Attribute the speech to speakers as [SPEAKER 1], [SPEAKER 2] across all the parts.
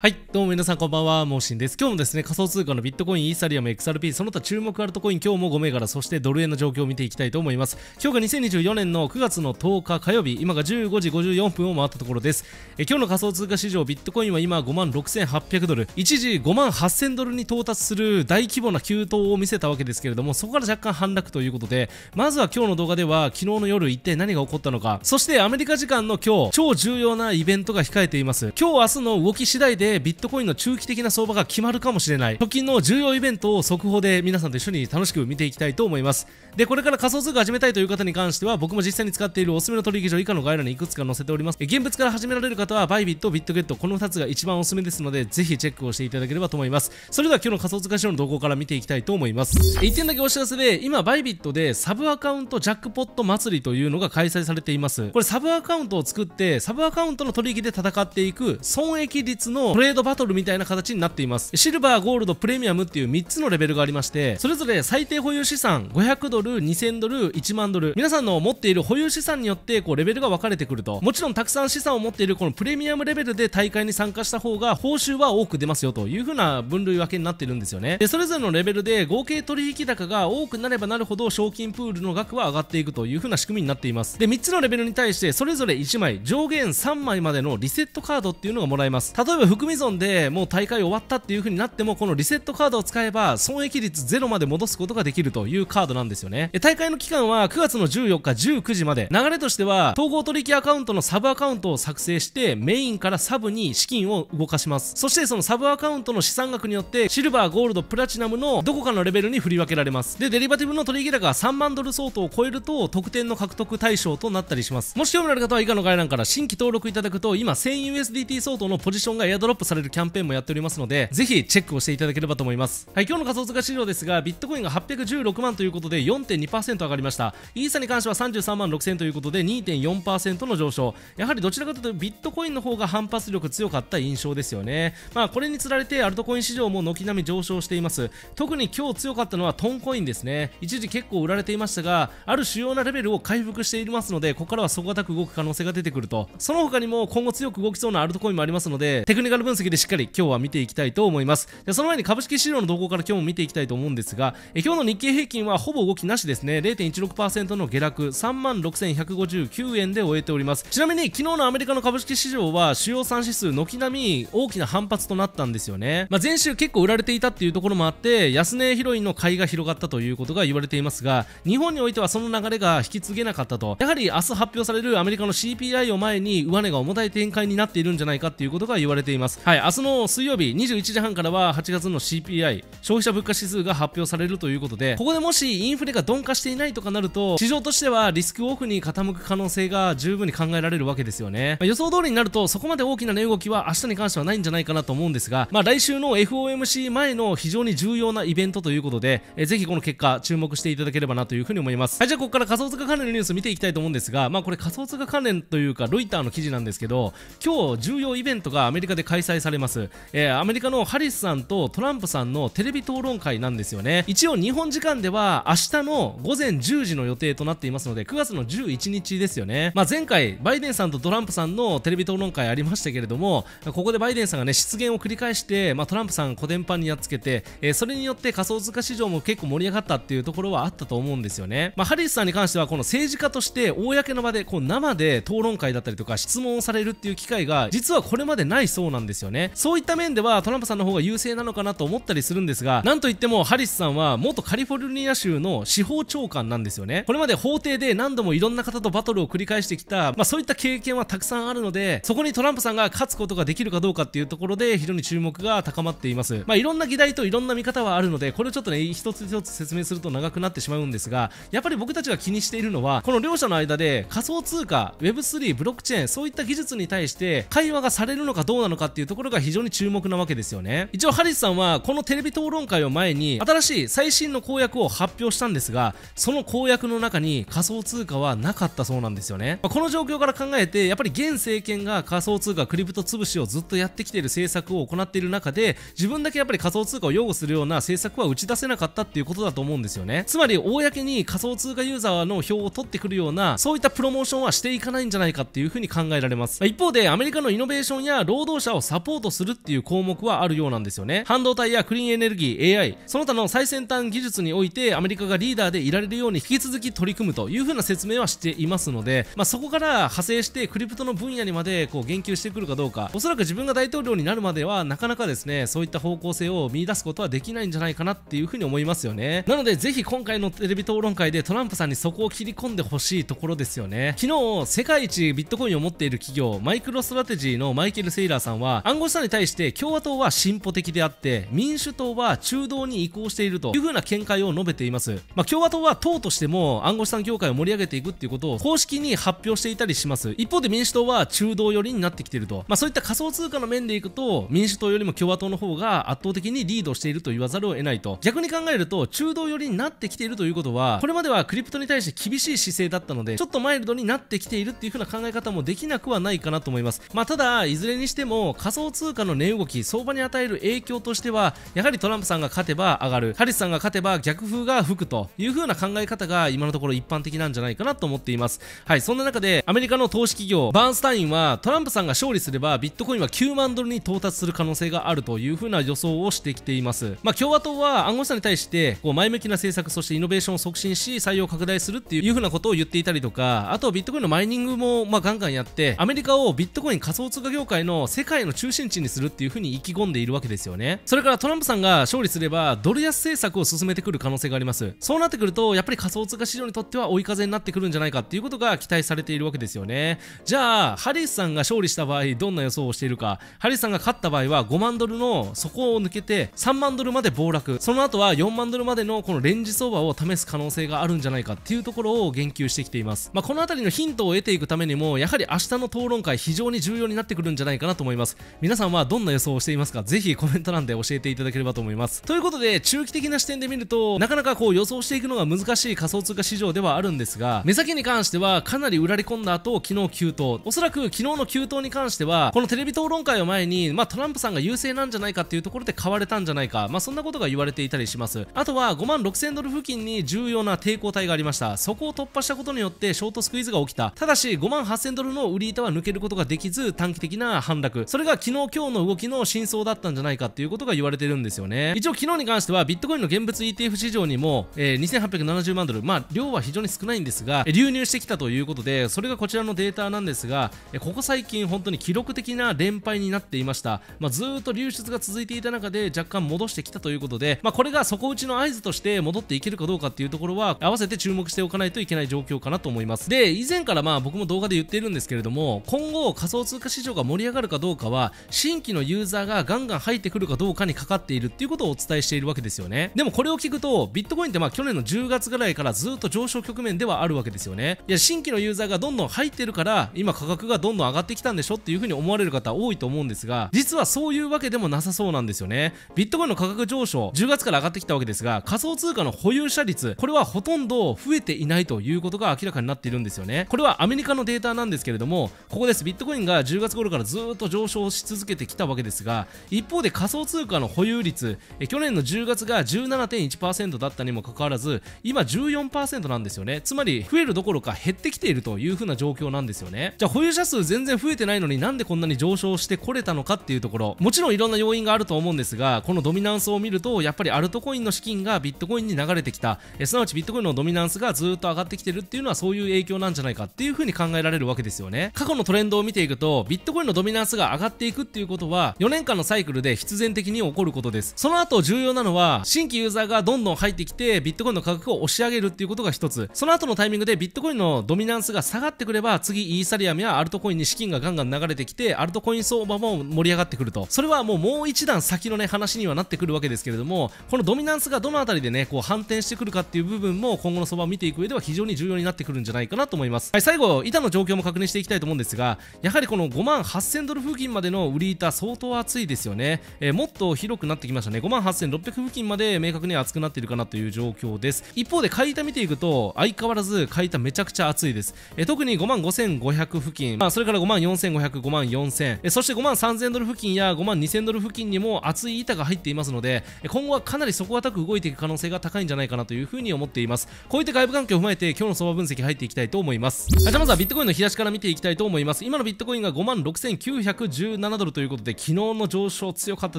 [SPEAKER 1] はい。どうも皆さんこんばんは。モーシンです。今日もですね、仮想通貨のビットコイン、イーサリアム、XRP、その他注目アルトコイン、今日も5銘柄、そしてドル円の状況を見ていきたいと思います。今日が2024年の9月の10日火曜日、今が15時54分を回ったところです。え今日の仮想通貨市場、ビットコインは今5万6800ドル、一時5万8000ドルに到達する大規模な急騰を見せたわけですけれども、そこから若干反落ということで、まずは今日の動画では、昨日の夜一体何が起こったのか、そしてアメリカ時間の今日、超重要なイベントが控えています。今日明日の動き次第で、でビットコインの中期的な相場が決まるかもしれない直近の重要イベントを速報で皆さんと一緒に楽しく見ていきたいと思いますでこれから仮想通貨始めたいという方に関しては僕も実際に使っているおすすめの取引所以下の概要欄にいくつか載せております現物から始められる方はバイビットビットゲットこの2つが一番おすすめですのでぜひチェックをしていただければと思いますそれでは今日の仮想通貨市場の動向から見ていきたいと思います1点だけお知らせで今バイビットでサブアカウントジャックポット祭りというのが開催されていますこれサブアカウントを作ってサブアカウントの取引で戦っていく損益率のレードバトルみたいな形になっていますシルバーゴールドプレミアムっていう3つのレベルがありましてそれぞれ最低保有資産500ドル2000ドル1万ドル皆さんの持っている保有資産によってこうレベルが分かれてくるともちろんたくさん資産を持っているこのプレミアムレベルで大会に参加した方が報酬は多く出ますよという風な分類分けになってるんですよねでそれぞれのレベルで合計取引高が多くなればなるほど賞金プールの額は上がっていくという風な仕組みになっていますで3つのレベルに対してそれぞれ1枚上限3枚までのリセットカードっていうのがもらえます例えば含組損でもう大会終わったっていう風になってもこのリセットカードを使えば損益率ゼロまで戻すことができるというカードなんですよね大会の期間は9月の14日19時まで流れとしては統合取引アカウントのサブアカウントを作成してメインからサブに資金を動かしますそしてそのサブアカウントの資産額によってシルバーゴールドプラチナムのどこかのレベルに振り分けられますでデリバティブの取引高が3万ドル相当を超えると得点の獲得対象となったりしますもし興味のある方は以下の概要欄から新規登録いただくと今 1000USDT 相当のポジションがエアドロッププされるキャンペーンもやっておりますので、ぜひチェックをしていただければと思います。はい、今日の仮想通貨市場ですが、ビットコインが816万ということで4.2%上がりました。イーサに関しては33万6000ということで2.4%の上昇。やはりどちらかというとビットコインの方が反発力強かった印象ですよね。まあこれにつられてアルトコイン市場も軒並み上昇しています。特に今日強かったのはトンコインですね。一時結構売られていましたが、ある主要なレベルを回復していますので、ここからは底堅く動く可能性が出てくると。その他にも今後強く動きそうなアルトコインもありますので、テクニカル分析でしっかり今日は見ていきたいと思います。じゃその前に株式市場の動向から今日も見ていきたいと思うんですが、え今日の日経平均はほぼ動きなしですね。0.16%の下落、36,159円で終えております。ちなみに昨日のアメリカの株式市場は主要3指数軒並み大きな反発となったんですよね。まあ、前週結構売られていたっていうところもあって、安値ヒロインの買いが広がったということが言われていますが、日本においてはその流れが引き継げなかったと。やはり明日発表されるアメリカの CPI を前に上値が重たい展開になっているんじゃないかっていうことが言われています。はい明日の水曜日21時半からは8月の CPI 消費者物価指数が発表されるということでここでもしインフレが鈍化していないとかなると市場としてはリスクオフに傾く可能性が十分に考えられるわけですよね、まあ、予想通りになるとそこまで大きな値動きは明日に関してはないんじゃないかなと思うんですが、まあ、来週の FOMC 前の非常に重要なイベントということで、えぜひこの結果注目していただければなというふうに思いますはいじゃあここから仮想通貨関連のニュース見ていきたいと思うんですがまあこれ仮想通貨関連というかロイターの記事なんですけど今日重要イベントがアメリカで開催催されます、えー、アメリカのハリスさんとトランプさんのテレビ討論会なんですよね一応日本時間では明日の午前10時の予定となっていますので9月の11日ですよね、まあ、前回バイデンさんとトランプさんのテレビ討論会ありましたけれどもここでバイデンさんがね失言を繰り返して、まあ、トランプさんンパ版にやっつけて、えー、それによって仮想通貨市場も結構盛り上がったっていうところはあったと思うんですよね、まあ、ハリスさんに関してはこの政治家として公の場でこう生で討論会だったりとか質問をされるっていう機会が実はこれまでないそうなんですですよねそういった面ではトランプさんの方が優勢なのかなと思ったりするんですがなんといってもハリスさんは元カリフォルニア州の司法長官なんですよねこれまで法廷で何度もいろんな方とバトルを繰り返してきた、まあ、そういった経験はたくさんあるのでそこにトランプさんが勝つことができるかどうかっていうところで非常に注目が高まっていますまあいろんな議題といろんな見方はあるのでこれをちょっとね一つ一つ説明すると長くなってしまうんですがやっぱり僕たちが気にしているのはこの両者の間で仮想通貨 Web3 ブロックチェーンそういった技術に対して会話がされるのかどうなのかってっていうところが非常に注目なわけですよね一応ハリスさんはこのテレビ討論会を前に新しい最新の公約を発表したんですがその公約の中に仮想通貨はなかったそうなんですよね、まあ、この状況から考えてやっぱり現政権が仮想通貨クリプト潰しをずっとやってきている政策を行っている中で自分だけやっぱり仮想通貨を擁護するような政策は打ち出せなかったっていうことだと思うんですよねつまり公に仮想通貨ユーザーの票を取ってくるようなそういったプロモーションはしていかないんじゃないかっていうふうに考えられます、まあ、一方でアメリカのイノベーションや労働者をサポートするっていう項目はあるようなんですよね半導体やクリーンエネルギー AI その他の最先端技術においてアメリカがリーダーでいられるように引き続き取り組むというふうな説明はしていますので、まあ、そこから派生してクリプトの分野にまでこう言及してくるかどうかおそらく自分が大統領になるまではなかなかですねそういった方向性を見出すことはできないんじゃないかなっていうふうに思いますよねなのでぜひ今回のテレビ討論会でトランプさんにそこを切り込んでほしいところですよね昨日世界一ビットコインを持っている企業マイクロストラテジーのマイケル・セイラーさんは暗号資産に対して共和党は進歩的であって民主党は中道に移行しているというふうな見解を述べています、まあ、共和党は党としても暗号資産業界を盛り上げていくっていうことを公式に発表していたりします一方で民主党は中道寄りになってきていると、まあ、そういった仮想通貨の面でいくと民主党よりも共和党の方が圧倒的にリードしていると言わざるを得ないと逆に考えると中道寄りになってきているということはこれまではクリプトに対して厳しい姿勢だったのでちょっとマイルドになってきているっていう風な考え方もできなくはないかなと思いますまあただいずれにしても仮仮想通貨の値動き相場に与える影響としてはやはりトランプさんが勝てば上がるハリスさんが勝てば逆風が吹くという風な考え方が今のところ一般的なんじゃないかなと思っていますはいそんな中でアメリカの投資企業バーンスタインはトランプさんが勝利すればビットコインは9万ドルに到達する可能性があるという風な予想をしてきていますまあ、共和党は暗号資産に対してこう前向きな政策そしてイノベーションを促進し採用拡大するっていう風なことを言っていたりとかあとビットコインのマイニングもまガンガンやってアメリカをビットコイン仮想通貨業界の世界の中心地にするっていうふうに意気込んでいるわけですよねそれからトランプさんが勝利すればドル安政策を進めてくる可能性がありますそうなってくるとやっぱり仮想通貨市場にとっては追い風になってくるんじゃないかっていうことが期待されているわけですよねじゃあハリスさんが勝利した場合どんな予想をしているかハリスさんが勝った場合は5万ドルの底を抜けて3万ドルまで暴落その後は4万ドルまでのこのレンジ相場を試す可能性があるんじゃないかっていうところを言及してきています、まあ、この辺りのヒントを得ていくためにもやはり明日の討論会非常に重要になってくるんじゃないかなと思います皆さんはどんな予想をしていますかぜひコメント欄で教えていただければと思いますということで中期的な視点で見るとなかなかこう予想していくのが難しい仮想通貨市場ではあるんですが目先に関してはかなり売られ込んだ後昨日急騰おそらく昨日の急騰に関してはこのテレビ討論会を前にまあ、トランプさんが優勢なんじゃないかっていうところで買われたんじゃないかまあそんなことが言われていたりしますあとは5万6000ドル付近に重要な抵抗体がありましたそこを突破したことによってショートスクイーズが起きたただし5万8000ドルの売り板は抜けることができず短期的な反落それが昨日今日の動きの真相だったんじゃないかっていうことが言われてるんですよね一応昨日に関してはビットコインの現物 ETF 市場にも、えー、2870万ドルまあ量は非常に少ないんですが流入してきたということでそれがこちらのデータなんですがここ最近本当に記録的な連敗になっていました、まあ、ずっと流出が続いていた中で若干戻してきたということで、まあ、これが底打ちの合図として戻っていけるかどうかっていうところは合わせて注目しておかないといけない状況かなと思いますで以前からまあ僕も動画で言っているんですけれども今後仮想通貨市場が盛り上がるかどうかは新規のユーザーがガンガン入ってくるかどうかにかかっているっていうことをお伝えしているわけですよねでもこれを聞くとビットコインってまあ去年の10月ぐらいからずっと上昇局面ではあるわけですよねいや新規のユーザーがどんどん入ってるから今価格がどんどん上がってきたんでしょっていうふうに思われる方多いと思うんですが実はそういうわけでもなさそうなんですよねビットコインの価格上昇10月から上がってきたわけですが仮想通貨の保有者率これはほとんど増えていないということが明らかになっているんですよねこれはアメリカのデータなんですけれどもここですビットコインが10月頃からずっと上昇し続けてきたわけですが一方で仮想通貨の保有率去年の10月が17.1%だったにもかかわらず今14%なんですよねつまり増えるどころか減ってきているという風な状況なんですよねじゃあ保有者数全然増えてないのになんでこんなに上昇してこれたのかっていうところもちろんいろんな要因があると思うんですがこのドミナンスを見るとやっぱりアルトコインの資金がビットコインに流れてきたえすなわちビットコインのドミナンスがずっと上がってきてるっていうのはそういう影響なんじゃないかっていう風に考えられるわけですよね過去のトレンドを見ていくとビットコインのドミナンスが上がっっていくっていうことは4年間のサイクルで必然的に起こることですその後重要なのは新規ユーザーがどんどん入ってきてビットコインの価格を押し上げるっていうことが一つその後のタイミングでビットコインのドミナンスが下がってくれば次イーサリアムやアルトコインに資金がガンガン流れてきてアルトコイン相場も盛り上がってくるとそれはもうもう一段先のね話にはなってくるわけですけれどもこのドミナンスがどの辺りでねこう反転してくるかっていう部分も今後の相場を見ていく上では非常に重要になってくるんじゃないかなと思います、はい、最後板の状況も確認していきたいと思うんですがやはりこの5万8000ドル付近まででの売り板相当厚いですよね、えー、もっと広くなってきましたね5万8600付近まで明確に厚くなっているかなという状況です一方で買い板見ていくと相変わらず買い板めちゃくちゃ厚いです、えー、特に5万5500付近、まあ、それから5万4500、5万4000、えー、そして5万3000ドル付近や5万2000ドル付近にも厚い板が入っていますので今後はかなり底堅く動いていく可能性が高いんじゃないかなというふうに思っていますこういった外部環境を踏まえて今日の相場分析入っていきたいと思います、はい、じゃあまずはビットコインの日しから見ていきたいと思います今のビットコインが5万6910 57ドルということで昨日の上昇強かった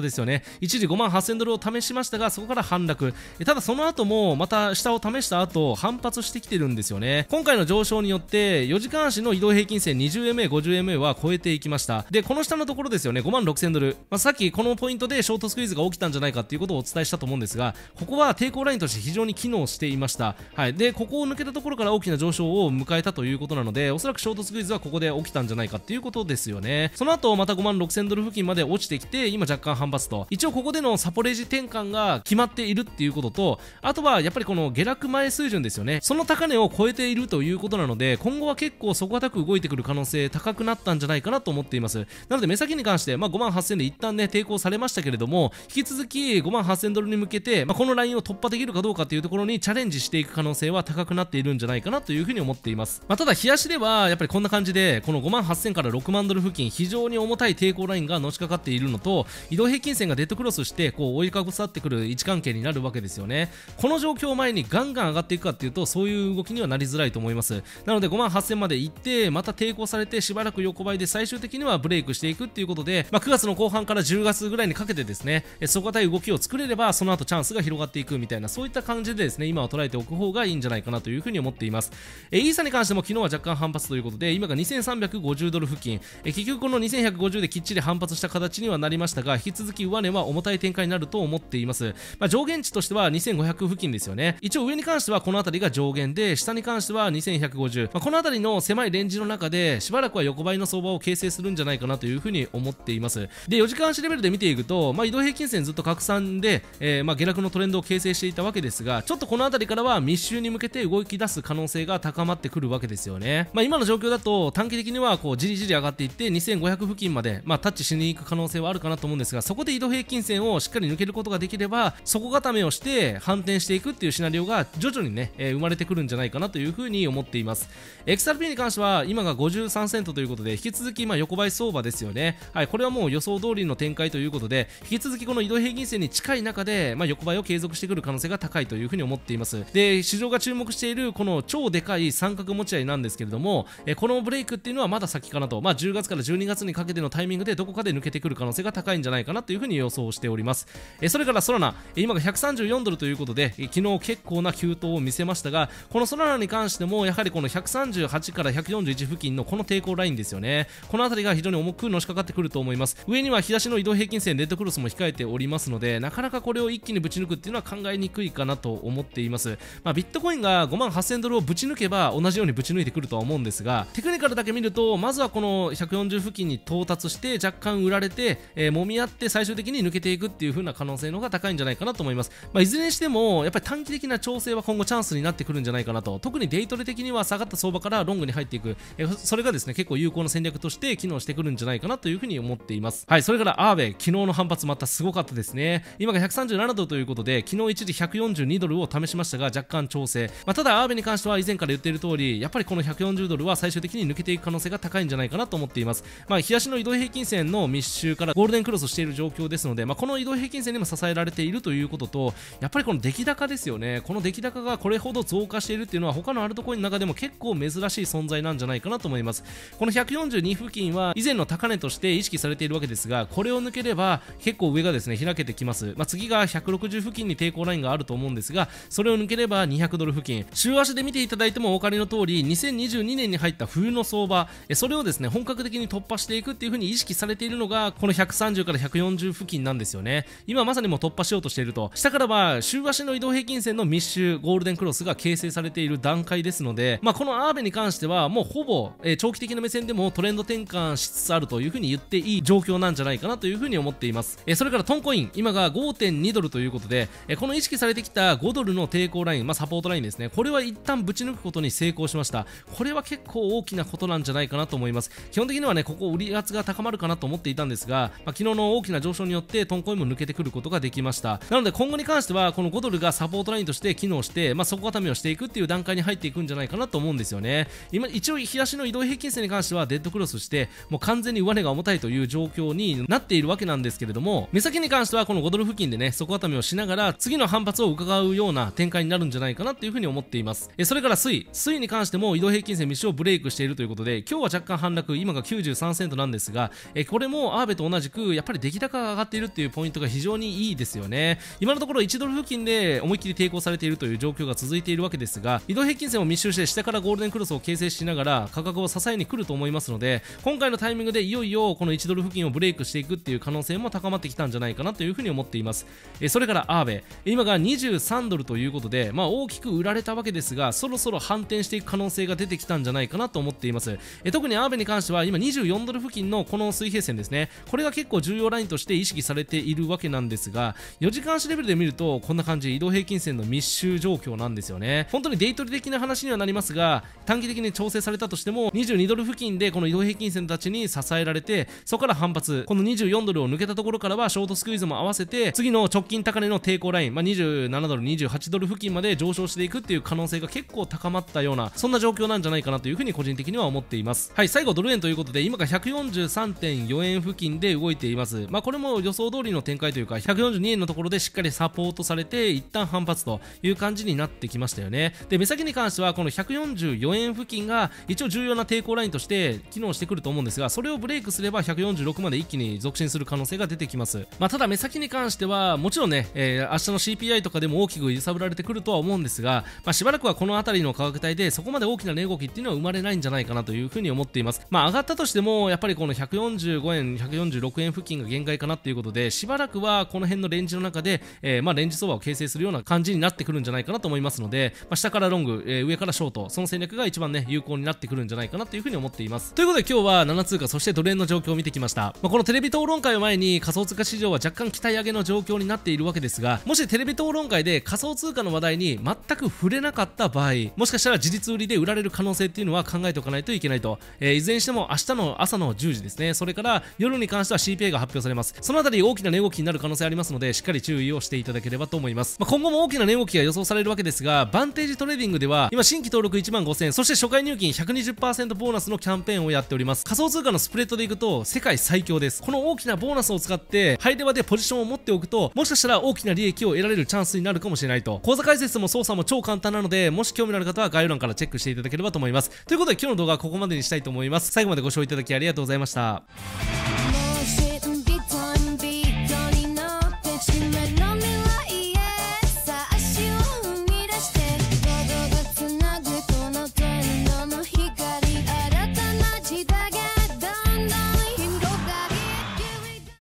[SPEAKER 1] ですよね一時5万8000ドルを試しましたがそこから反落ただその後もまた下を試した後反発してきてるんですよね今回の上昇によって4時間足の移動平均線 20MA、50MA は超えていきましたでこの下のところですよね5万6000ドル、まあ、さっきこのポイントでショートスクイーズが起きたんじゃないかっていうことをお伝えしたと思うんですがここは抵抗ラインとして非常に機能していましたはいでここを抜けたところから大きな上昇を迎えたということなのでおそらくショートスクイーズはここで起きたんじゃないかっていうことですよねその後また5万万6000ドル付近まで落ちてきて、今若干反発と。一応ここでのサポレージ転換が決まっているっていうことと、あとはやっぱりこの下落前水準ですよね。その高値を超えているということなので、今後は結構底堅く動いてくる可能性高くなったんじゃないかなと思っています。なので目先に関して、まあ、5万8000で一旦ね、抵抗されましたけれども、引き続き5万8000ドルに向けて、まあ、このラインを突破できるかどうかというところにチャレンジしていく可能性は高くなっているんじゃないかなというふうに思っています。まあ、ただ、冷やしでは、やっぱりこんな感じで、この5万8000から6万ドル付近、非常に重たい抵抗ラインがのしかかっているのと移動平均線がデッドクロスしてこう追いかぶさってくる位置関係になるわけですよねこの状況を前にガンガン上がっていくかっていうとそういう動きにはなりづらいと思いますなので5万8000まで行ってまた抵抗されてしばらく横ばいで最終的にはブレイクしていくっていうことで、まあ、9月の後半から10月ぐらいにかけてですね底堅い動きを作れればその後チャンスが広がっていくみたいなそういった感じでですね今は捉えておく方がいいんじゃないかなというふうに思っていますえイーサに関しても昨日は若干反発ということで今が2350ドル付近え結局この2150できっちり反発した形にはなりましたが、引き続き上値は重たい展開になると思っています。まあ、上限値としては2500付近ですよね。一応上に関してはこの辺りが上限で、下に関しては2150。まあ、この辺りの狭いレンジの中で、しばらくは横ばいの相場を形成するんじゃないかなというふうに思っています。で、4時間足レベルで見ていくと、まあ、移動平均線ずっと拡散で、えー、まあ下落のトレンドを形成していたわけですが、ちょっとこの辺りからは密集に向けて動き出す可能性が高まってくるわけですよね。まあ、今の状況だと短期的にはこうじりじり上がっていって2500付近までまあ、タッチしに行く可能性はあるかなと思うんですがそこで移動平均線をしっかり抜けることができれば底固めをして反転していくっていうシナリオが徐々にね、えー、生まれてくるんじゃないかなというふうに思っています XRP に関しては今が53セントということで引き続きま横ばい相場ですよねはいこれはもう予想通りの展開ということで引き続きこの移動平均線に近い中でま横ばいを継続してくる可能性が高いというふうに思っていますで市場が注目しているこの超でかい三角持ち合いなんですけれども、えー、このブレイクっていうのはまだ先かなとまあ10月から12月にかけてのタタイミングでどこかで抜けてくる可能性が高いんじゃないかなというふうに予想しております、えそれからソラナ今が134ドルということで昨日結構な急騰を見せましたがこのソラナに関してもやはりこの138から141付近のこの抵抗ラインですよねこの辺りが非常に重くのしかかってくると思います上には日差しの移動平均線レッドクロスも控えておりますのでなかなかこれを一気にぶち抜くっていうのは考えにくいかなと思っています、まあ、ビットコインが5万8000ドルをぶち抜けば同じようにぶち抜いてくるとは思うんですがテクニカルだけ見るとまずはこの140付近に到達して若干売られて、えー、揉み合って最終的に抜けていくっていう風な可能性の方が高いんじゃないかなと思います、まあ、いずれにしてもやっぱり短期的な調整は今後チャンスになってくるんじゃないかなと特にデイトレ的には下がった相場からロングに入っていく、えー、それがですね結構有効な戦略として機能してくるんじゃないかなという風に思っていますはいそれからアーベ昨日の反発またすごかったですね今が137ドルということで昨日一時142ドルを試しましたが若干調整、まあ、ただアーベに関しては以前から言っている通りやっぱりこの140ドルは最終的に抜けていく可能性が高いんじゃないかなと思っていますまあ日の移動平均線の密集からゴールデンクロスしている状況ですので、まあ、この移動平均線にも支えられているということとやっぱりこの出来高ですよねこの出来高がこれほど増加しているっていうのは他のアルトコインの中でも結構珍しい存在なんじゃないかなと思いますこの142付近は以前の高値として意識されているわけですがこれを抜ければ結構上がですね開けてきます、まあ、次が160付近に抵抗ラインがあると思うんですがそれを抜ければ200ドル付近週足で見ていただいてもお分かりの通り2022年に入った冬の相場それをですね本格的に突破していくっていうふうに意識されているのが、この130から140付近なんですよね。今まさにもう突破しようとしていると。下からは、週足の移動平均線の密集、ゴールデンクロスが形成されている段階ですので、まあ、このアーベに関しては、もうほぼ、えー、長期的な目線でもトレンド転換しつつあるというふうに言っていい状況なんじゃないかなというふうに思っています。えー、それからトンコイン、今が5.2ドルということで、えー、この意識されてきた5ドルの抵抗ライン、まあ、サポートラインですね。これは一旦ぶち抜くことに成功しました。これは結構大きなことなんじゃないかなと思います。基本的にはね、ここ売り圧が高高まるかなと思っていたんですが、まあ、昨日の大きな上昇によってトンコインも抜けてくることができましたなので今後に関してはこの5ドルがサポートラインとして機能して、まあ、底固めをしていくっていう段階に入っていくんじゃないかなと思うんですよね今一応日足の移動平均線に関してはデッドクロスしてもう完全に上値が重たいという状況になっているわけなんですけれども目先に関してはこの5ドル付近でね底固めをしながら次の反発を伺うような展開になるんじゃないかなっていうふうに思っていますえそれから水水に関しても移動平均線未をブレイクしているということで今日は若干反落今が93セントなんですがえこれもアーベと同じくやっぱり出来高が上がっているっていうポイントが非常にいいですよね今のところ1ドル付近で思いっきり抵抗されているという状況が続いているわけですが移動平均線を密集して下からゴールデンクロスを形成しながら価格を支えに来ると思いますので今回のタイミングでいよいよこの1ドル付近をブレイクしていくっていう可能性も高まってきたんじゃないかなというふうに思っていますえそれからアーベ今が23ドルということで、まあ、大きく売られたわけですがそろそろ反転していく可能性が出てきたんじゃないかなと思っていますえ特にアーベに関しては今24ドル付近のこのの水平線ですねこれが結構重要ラインとして意識されているわけなんですが4時間足レベルで見るとこんな感じ移動平均線の密集状況なんですよね本当にデイトリ的な話にはなりますが短期的に調整されたとしても22ドル付近でこの移動平均線たちに支えられてそこから反発この24ドルを抜けたところからはショートスクイーズも合わせて次の直近高値の抵抗ライン、まあ、27ドル28ドル付近まで上昇していくっていう可能性が結構高まったようなそんな状況なんじゃないかなというふうに個人的には思っていますはい最後ドル円ということで今が143 1 3 4円付近で動いています。まあ、これも予想通りの展開というか、142円のところでしっかりサポートされて、一旦反発という感じになってきましたよね。で、目先に関しては、この144円付近が一応重要な抵抗ラインとして機能してくると思うんですが、それをブレイクすれば146まで一気に続伸する可能性が出てきます。まあ、ただ目先に関しては、もちろんね、えー、明日の CPI とかでも大きく揺さぶられてくるとは思うんですが、まあ、しばらくはこの辺りの価格帯で、そこまで大きな値動きっていうのは生まれないんじゃないかなというふうに思っています。まあ、上がったとしても、やっぱりこの145円、146円付近が限界かなっていうことで、しばらくはこの辺のレンジの中で、えー、まあレンジ相場を形成するような感じになってくるんじゃないかなと思いますので、まあ、下からロング、えー、上からショート、その戦略が一番ね、有効になってくるんじゃないかなというふうに思っています。ということで今日は7通貨、そしてドル円の状況を見てきました。まあ、このテレビ討論会を前に仮想通貨市場は若干期待上げの状況になっているわけですが、もしテレビ討論会で仮想通貨の話題に全く触れなかった場合、もしかしたら事実売りで売られる可能性っていうのは考えておかないといけないと、えー、いずれにしても明日の朝の10時ですねねそれから夜に関しては CPI が発表されますその辺り大きな値動きになる可能性ありますのでしっかり注意をしていただければと思います、まあ、今後も大きな値動きが予想されるわけですがバンテージトレーディングでは今新規登録1万5000そして初回入金120%ボーナスのキャンペーンをやっております仮想通貨のスプレッドでいくと世界最強ですこの大きなボーナスを使ってハイレバでポジションを持っておくともしかしたら大きな利益を得られるチャンスになるかもしれないと口座開設も操作も超簡単なのでもし興味のある方は概要欄からチェックしていただければと思いますということで今日の動画はここまでにしたいと思います最後までご視聴いただきありがとうございました up.